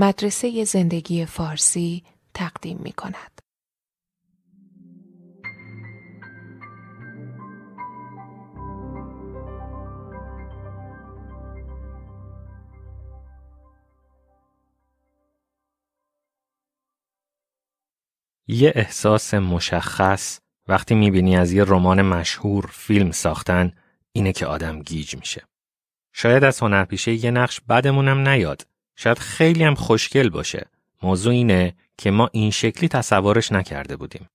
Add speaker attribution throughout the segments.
Speaker 1: مدرسه زندگی فارسی تقدیم می کند. یه احساس مشخص وقتی میبینی از یه رمان مشهور فیلم ساختن اینه که آدم گیج میشه. شاید از هنرپیشه یه نقش بدمونم نیاد شاید خیلی هم خوشگل باشه. موضوع اینه که ما این شکلی تصورش نکرده بودیم.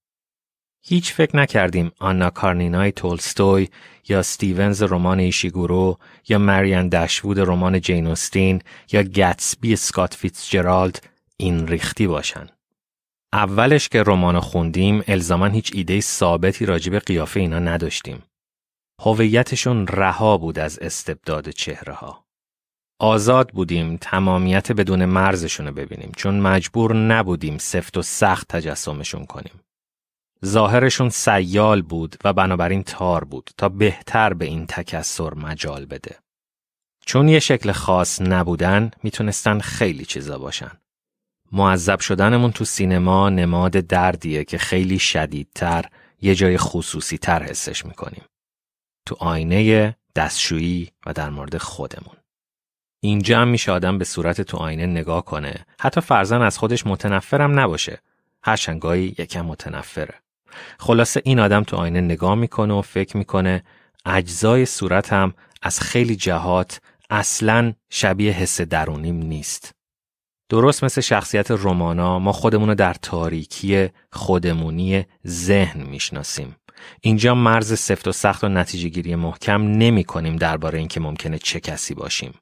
Speaker 1: هیچ فکر نکردیم آنا کارنینای تولستوی یا ستیونز رمان ایشیگورو یا مریان دشوود رمان جین یا گتسبی سکات فیتزجرالد این ریختی باشن. اولش که رمان خوندیم الزاما هیچ ایده ثابتی راجب قیافه اینا نداشتیم. هویتشون رها بود از استبداد چهره ها. آزاد بودیم تمامیت بدون مرزشون رو ببینیم چون مجبور نبودیم سفت و سخت تجسمشون کنیم. ظاهرشون سیال بود و بنابراین تار بود تا بهتر به این تکسر مجال بده. چون یه شکل خاص نبودن میتونستن خیلی چیزا باشن. معذب شدنمون تو سینما نماد دردیه که خیلی شدیدتر یه جای خصوصی تر حسش میکنیم. تو آینه دستشویی و در مورد خودمون. اینجا هم میشه آدم به صورت تو آینه نگاه کنه حتی فرزن از خودش متنفرم نباشه هرشنگایی یکم متنفره خلاصه این آدم تو آینه نگاه میکنه و فکر میکنه اجزای صورتم از خیلی جهات اصلا شبیه حس درونیم نیست درست مثل شخصیت رومانا ما خودمون رو در تاریکی خودمونی ذهن میشناسیم اینجا مرز سفت و سخت و نتیجه گیری محکم نمی کنیم درباره اینکه ممکنه چه کسی باشیم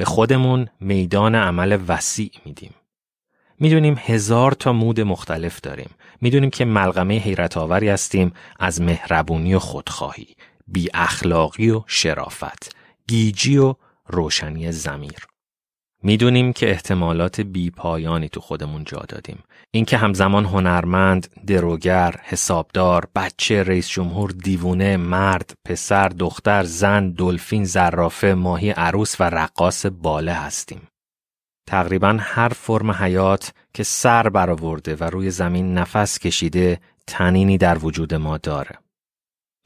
Speaker 1: به خودمون میدان عمل وسیع میدیم. میدونیم هزار تا مود مختلف داریم. میدونیم که ملغمه حیرت آوری هستیم از مهربونی و خودخواهی، بی اخلاقی و شرافت، گیجی و روشنی زمیر. میدونیم که احتمالات بی پایانی تو خودمون جا دادیم. اینکه همزمان هنرمند، دروگر، حسابدار، بچه، رئیس جمهور، دیوونه، مرد، پسر، دختر، زن، دلفین، زرافه، ماهی، عروس و رقاص باله هستیم. تقریبا هر فرم حیات که سر برآورده و روی زمین نفس کشیده تنینی در وجود ما داره.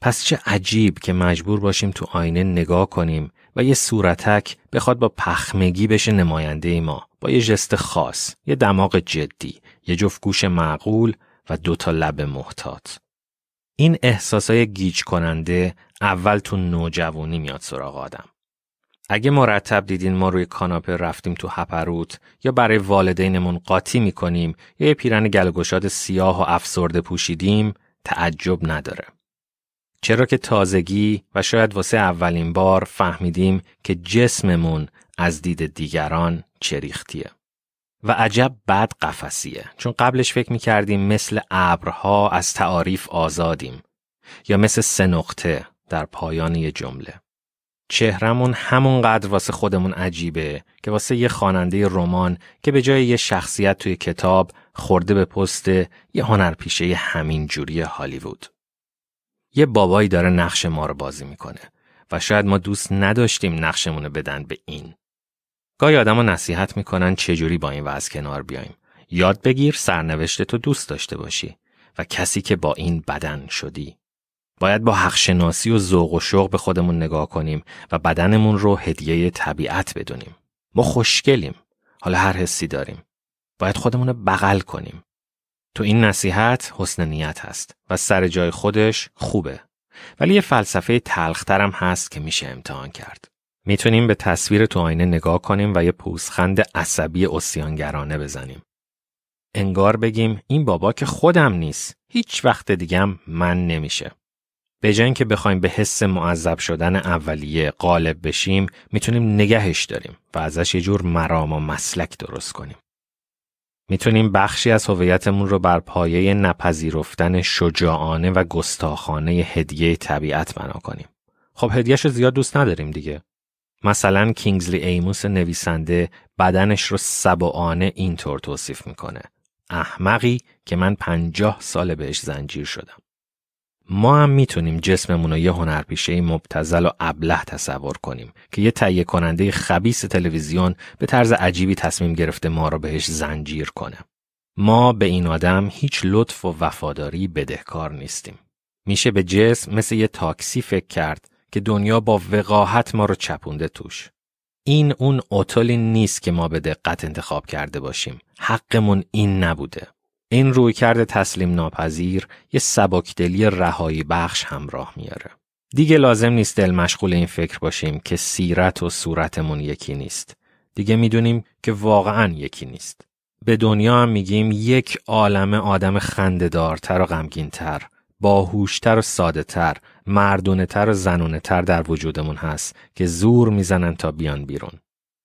Speaker 1: پس چه عجیب که مجبور باشیم تو آینه نگاه کنیم و یه صورتک بخواد با پخمگی بشه نماینده ما با یه جست خاص، یه دماغ جدی، یه جفت گوش معقول و دو تا لب محتاط. این احساسای گیج کننده اول تو نوجوانی میاد سراغ آدم. اگه مرتب دیدین ما روی کاناپه رفتیم تو هپروت یا برای والدینمون قاطی میکنیم یا یه پیرن گلگشاد سیاه و افسرده پوشیدیم تعجب نداره. چرا که تازگی و شاید واسه اولین بار فهمیدیم که جسممون از دید دیگران چریختیه. و عجب بد قفسیه چون قبلش فکر میکردیم مثل ابرها از تعاریف آزادیم یا مثل سه نقطه در پایان یه جمله چهرمون همونقدر واسه خودمون عجیبه که واسه یه خواننده رمان که به جای یه شخصیت توی کتاب خورده به پست یه هنرپیشه همین جوری هالیوود یه بابایی داره نقش ما رو بازی میکنه و شاید ما دوست نداشتیم نقشمون رو بدن به این. گاهی آدمو نصیحت میکنن چجوری با این وضع کنار بیایم. یاد بگیر سرنوشت تو دوست داشته باشی و کسی که با این بدن شدی. باید با حقشناسی و ذوق و شوق به خودمون نگاه کنیم و بدنمون رو هدیه طبیعت بدونیم. ما خوشگلیم. حالا هر حسی داریم. باید خودمون رو بغل کنیم. تو این نصیحت حسن نیت هست و سر جای خودش خوبه. ولی یه فلسفه تلخترم هست که میشه امتحان کرد. میتونیم به تصویر تو آینه نگاه کنیم و یه پوزخند عصبی اسیانگرانه بزنیم. انگار بگیم این بابا که خودم نیست. هیچ وقت دیگم من نمیشه. به جای که بخوایم به حس معذب شدن اولیه غالب بشیم میتونیم نگهش داریم و ازش یه جور مرام و مسلک درست کنیم. میتونیم بخشی از هویتمون رو بر پایه نپذیرفتن شجاعانه و گستاخانه هدیه طبیعت بنا کنیم. خب هدیهش رو زیاد دوست نداریم دیگه. مثلا کینگزلی ایموس نویسنده بدنش رو سبعانه اینطور توصیف میکنه. احمقی که من پنجاه سال بهش زنجیر شدم. ما هم میتونیم جسممون رو یه هنرپیشه مبتزل و ابله تصور کنیم که یه تهیه کننده خبیس تلویزیون به طرز عجیبی تصمیم گرفته ما رو بهش زنجیر کنه. ما به این آدم هیچ لطف و وفاداری بدهکار نیستیم. میشه به جسم مثل یه تاکسی فکر کرد که دنیا با وقاحت ما رو چپونده توش. این اون اتلی نیست که ما به دقت انتخاب کرده باشیم. حقمون این نبوده. این روی رویکرد تسلیم ناپذیر یه سبکدلی رهایی بخش همراه میاره. دیگه لازم نیست دل مشغول این فکر باشیم که سیرت و صورتمون یکی نیست. دیگه میدونیم که واقعا یکی نیست. به دنیا هم میگیم یک عالم آدم خنددارتر و غمگینتر، باهوشتر و سادهتر، مردونتر و زنونتر در وجودمون هست که زور میزنن تا بیان بیرون.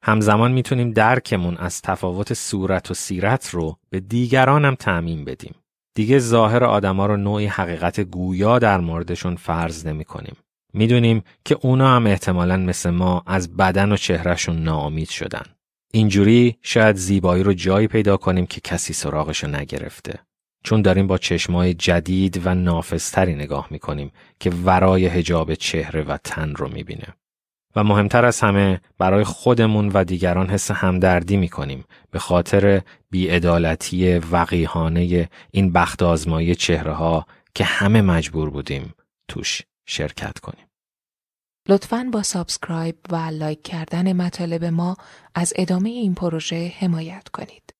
Speaker 1: همزمان میتونیم درکمون از تفاوت صورت و سیرت رو به دیگران هم تعمین بدیم. دیگه ظاهر آدما رو نوعی حقیقت گویا در موردشون فرض نمی کنیم. میدونیم که اونا هم احتمالا مثل ما از بدن و چهرهشون ناامید شدن. اینجوری شاید زیبایی رو جایی پیدا کنیم که کسی سراغش نگرفته. چون داریم با چشمای جدید و نافذتری نگاه میکنیم که ورای حجاب چهره و تن رو میبینه. و مهمتر از همه برای خودمون و دیگران حس همدردی می کنیم به خاطر بیعدالتی وقیهانه این بخت آزمایی چهره ها که همه مجبور بودیم توش شرکت کنیم. لطفاً با سابسکرایب و لایک کردن مطالب ما از ادامه این پروژه حمایت کنید.